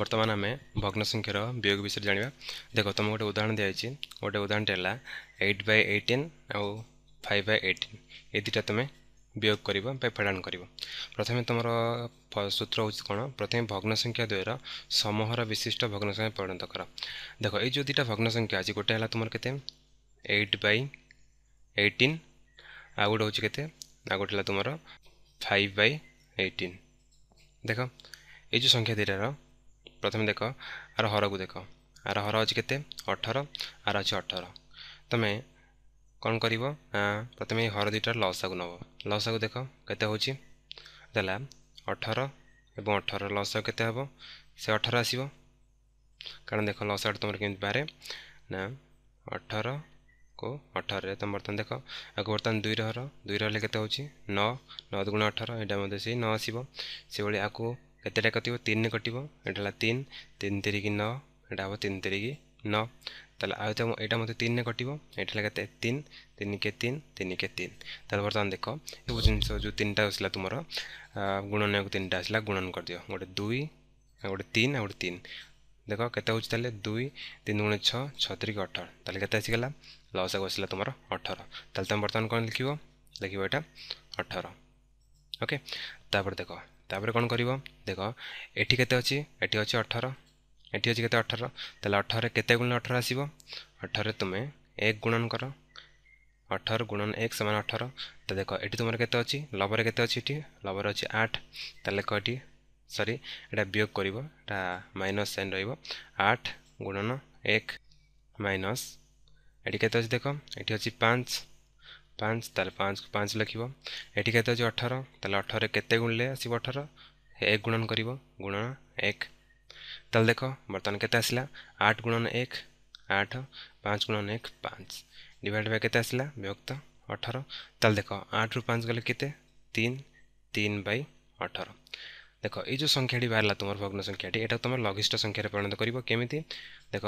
बर्तमान हमें ভগ্না সংখ্যাৰ বিয়োগ বিচাৰি জানিব। দেখো তম একটা উদাহৰণ দি আছে। ওটে উদাহৰণতেলা 8/18 আৰু 5/18 এই দুটা তুমি বিয়োগ কৰিব পাৰাণ কৰিব। প্ৰথমে তমৰ সূত্র হ'ল কোন? প্ৰথম ভগ্না সংখ্যা দুয়ৰ সমহৰৰ বিশিষ্ট ভগ্না সংখ্যা পৰ্যন্ত কৰা। দেখো এই যে দুটা ভগ্না সংখ্যা আছে গোটেইলা তমৰ কতে 8/ 18 আৰু গোট হ'ল কতে আৰু গোটলা তমৰ 5/18 দেখো এই যে সংখ্যা দিৰা ପ୍ରଥମେ ଦେଖ ଆର ହରକୁ ଦେଖ ଆର ହର ଅଛି କେତେ ଅଠର ଆର ଅଛି ଅଠର ତୁମେ କ'ଣ କରିବ ନା ପ୍ରଥମେ ଏଇ ହର ଦୁଇଟାରେ ଲସାକୁ ନେବ ଲସାକୁ ଦେଖ କେତେ ହେଉଛି ଦେଲା ଅଠର ଏବଂ ଅଠର ଲସାକୁ କେତେ ହେବ ସେ ଅଠର ଆସିବ କାରଣ ଦେଖ ଲସାଟ ତୁମର କେମିତି ବାହାରେ ନା ଅଠର କୁ ଅଠରରେ ତୁମେ ବର୍ତ୍ତମାନ ଦେଖ ଆକୁ ବର୍ତ୍ତମାନ ଦୁଇର ହର ଦୁଇର ହେଲେ କେତେ ହେଉଛି ନଅ ନଅ ଗୁଣ ଅଠର ଏଇଟା ମଧ୍ୟ ସେଇ ନଅ ଆସିବ ସେଭଳି ଆକୁ କେତେଟା କଟିବ ତିନି କଟିବ ଏଇଟା ହେଲା ତିନି ତିନି ତିରିକି ନଅ ଏଇଟା ହେବ ତିନି ତିରିକି ନଅ ତାହେଲେ ଆଉ ତ ଏଇଟା ମୋତେ ତିନିରେ କଟିବ ଏଇଟା ହେଲା କେତେ ତିନି ତିନି କେ ତିନି ତିନି କେ ତିନି ତାହେଲେ ବର୍ତ୍ତମାନ ଦେଖ ସବୁ ଜିନିଷ ଯେଉଁ ତିନିଟା ଆସିଲା ତୁମର ଗୁଣନକୁ ତିନିଟା ଆସିଲା ଗୁଣନ କରିଦିଅ ଗୋଟେ ଦୁଇ ଆଉ ଗୋଟେ ତିନି ଆଉ ଗୋଟେ ତିନି ଦେଖ କେତେ ହେଉଛି ତାହେଲେ ଦୁଇ ତିନି ଗୁଣ ଛଅ ଛଅ ତିରିକି ଅଠର ତାହେଲେ କେତେ ଆସିଗଲା ଲସ୍ ଆକୁ ଆସିଲା ତୁମର ଅଠର ତାହେଲେ ତୁମେ ବର୍ତ୍ତମାନ କ'ଣ ଲେଖିବ ଲେଖିବ ଏଇଟା ଅଠର ओके देख तापर कौन कर देख ये अच्छी अच्छे अठर ये अच्छे अठर तेल अठर के गुण अठर आस अठर तुम्हें एक गुणन कर अठर गुणन एक सामान अठर तो देख ये तुम के लबर के लबर अच्छे आठ तेल देख ये सरी यहाँ वियोग कर माइनस सैन रठ गुणन एक माइनस ये देख ये पाँच पाँच तेल पाँच को पाँच लिख ये अच्छे अठर तेल अठर के गुणिले आस अठर एक गुणन कर गुण एक तेल देख बर्तमान के आठ गुणन एक आठ पाँच गुणन एक पाँच डिवाइड बाय के आसला अठर तेल देख आठ रु पाँच गले केन तीन बै अठर देख यो संख्या बाहर तुम भग्न संख्या यहाँ तुम लघिष्ट संख्यार परिणत करमी देख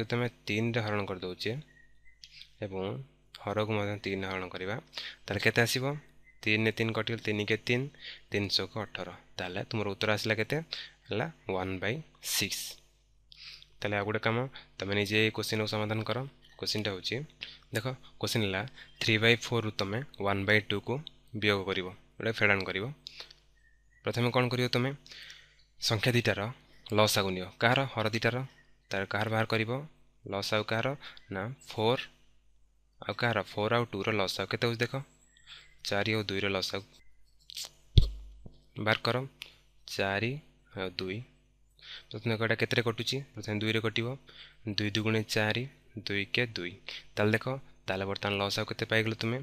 यू तुम तीन हरण करदे হরকু মধ্যে তিন হরণ করা তাহলে কেতে আসব তিন তিন কটিগলে তিন কে তিন তিনশোকে অঠর তাহলে তোমার উত্তর আসলা কেতে হল ওয়ান বাই সিক্স তাহলে আর গোটে কাম তুমি নিজে এই কোশ্চিন সমাধান কর কোশ্চিনটা হচ্ছে দেখ কোশ্চিন হল থ্রি বাই ফোর তুমি ওয়ান বাই টু কু বিয়োগ করব গোটে ফেডাণ করব প্রথমে কম করব তুমি সংখ্যা দুইটার লস আগু নিও কাহার হর দুইটার তার কাহার বাহার করব লস আগু কাহার না ফোর आ कह फोर आउ टूर लस के देख चार दुई रस आउ बार कर चारि दुई प्रथम कटा के कटुच्छे प्रथम दुई रे कटो दुई दुगुण चार दुई के दुई ताल देख ताल बर्तमान लस आउ के तुम्हें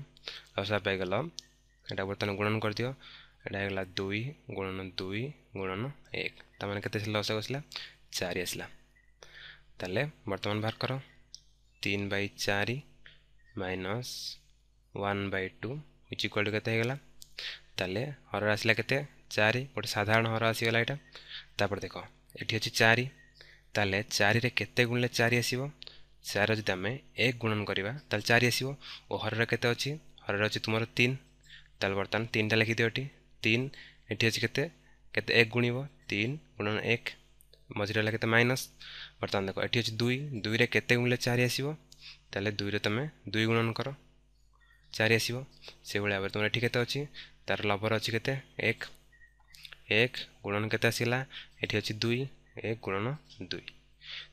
लस आईगल यहाँ बर्तमान गुणन कर दिव एटाला दुई गुणन दुई गुणन एक तम मैंने के लस आसला चार आसला तेल बर्तमान बाहर कर तीन बै चार minus one by two is equal to के তাহলে হর আসলা কেতে চারি গোটে সাধারণ হর আসিগলা এটা তারপরে দেখ এটি হচ্ছে চারি তাহলে চারিরে কেতে গুণলে চারি আসব চার যদি আমি এক গুণন করা তাহলে চারি আসব ও হরর কেতে অছি হরর অছি তোমার তিন তাহলে বর্তমান তিনটা লেখিদিও এটি তিন এটি হচ্ছে কেতে কেতে এক গুণব তিন গুণন এক ମଝିରେ ହେଲା କେତେ ମାଇନସ୍ ବର୍ତ୍ତମାନ ଦେଖ ଏଠି ଅଛି ଦୁଇ ଦୁଇରେ କେତେ ଗୁଣିଲେ ଚାରି ଆସିବ ତାହେଲେ ଦୁଇରେ ତୁମେ ଦୁଇ ଗୁଣନ କର ଚାରି ଆସିବ ସେଭଳି ଭାବରେ ତୁମର ଏଠି କେତେ ଅଛି ତାର ଲଭର ଅଛି କେତେ ଏକ ଏକ ଗୁଣନ କେତେ ଆସିଲା ଏଠି ଅଛି ଦୁଇ ଏକ ଗୁଣନ ଦୁଇ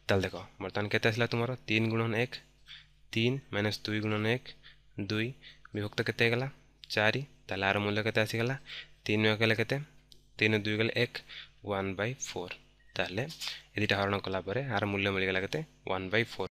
ତାହେଲେ ଦେଖ ବର୍ତ୍ତମାନ କେତେ ଆସିଲା ତୁମର ତିନି ଗୁଣନ ଏକ ତିନି ମାଇନସ୍ ଦୁଇ ଗୁଣନ ଏକ ଦୁଇ ବିଭକ୍ତ କେତେ ହେଇଗଲା ଚାରି ତାହେଲେ ଆର ମୂଲ୍ୟ କେତେ ଆସିଗଲା ତିନି ଗଲେ କେତେ ତିନି ଦୁଇ ଗଲେ ଏକ ୱାନ୍ ବାଇ ଫୋର୍ ତାହେଲେ ଏଦିଟା ହରଣ କଲାପରେ ଆର ମୂଲ୍ୟ ମିଳିଗଲା କେତେ ୱାନ୍ ବାଇ ଫୋର୍